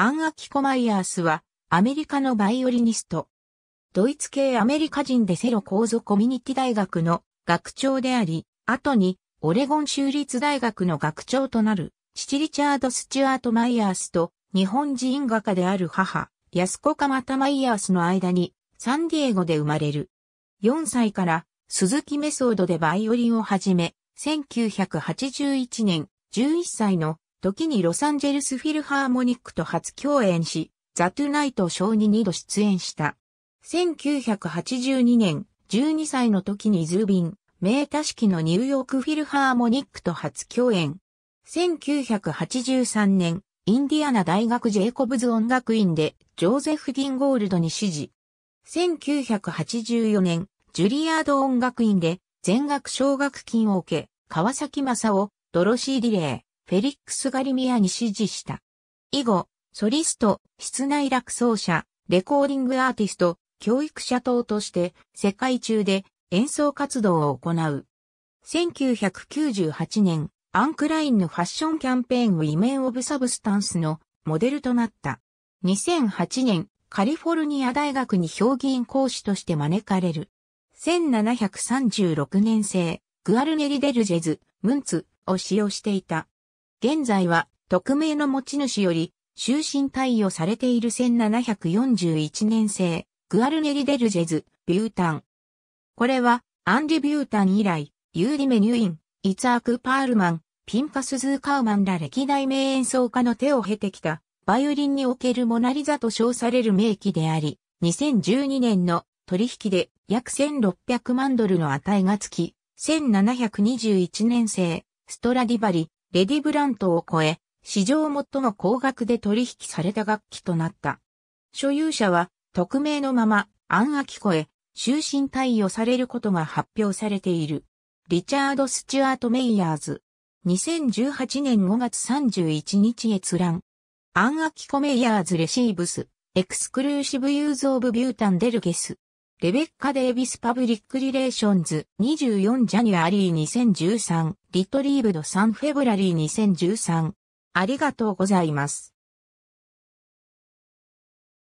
アン・アキコ・マイヤースは、アメリカのバイオリニスト。ドイツ系アメリカ人でセロ構造コミュニティ大学の学長であり、後に、オレゴン州立大学の学長となる、父リチャード・スチュアート・マイヤースと、日本人画家である母、安子かまたマイヤースの間に、サンディエゴで生まれる。4歳から、鈴木メソードでバイオリンを始め、1981年、11歳の時にロサンゼルスフィルハーモニックと初共演し、ザ・トゥ・ナイトショーに2度出演した。1982年、12歳の時にズービン、名多式のニューヨークフィルハーモニックと初共演。1983年、インディアナ大学ジェイコブズ音楽院で、ジョーゼフ・ギンゴールドに指示。1984年、ジュリアード音楽院で、全額奨学金を受け、川崎正夫、ドロシー・ディレー。フェリックス・ガリミアに指示した。以後、ソリスト、室内楽奏者、レコーディングアーティスト、教育者等として世界中で演奏活動を行う。1998年、アンクラインのファッションキャンペーンウィメン・オブ・サブスタンスのモデルとなった。2008年、カリフォルニア大学に評議員講師として招かれる。1736年生、グアルネリ・デルジェズ、ムンツを使用していた。現在は、匿名の持ち主より、終身位をされている1741年生、グアルネリデルジェズ、ビュータン。これは、アンリ・ビュータン以来、ユーディ・メニューイン、イツアーク・パールマン、ピンカスズー・カウマンら歴代名演奏家の手を経てきた、バイオリンにおけるモナリザと称される名機であり、2012年の取引で約1600万ドルの値がつき、1721年生、ストラディバリ、レディブラントを超え、史上最も高額で取引された楽器となった。所有者は、匿名のまま、アン・アキコへ、終身対応されることが発表されている。リチャード・スチュアート・メイヤーズ。2018年5月31日閲覧。アン・アキコ・メイヤーズ・レシーブス。エクスクルーシブ・ユーズ・オブ・ビュータン・デルゲス。レベッカ・デイビス・パブリック・リレーションズ24ジャニアリー2013リトリーブド3フェブラリー2013ありがとうございます。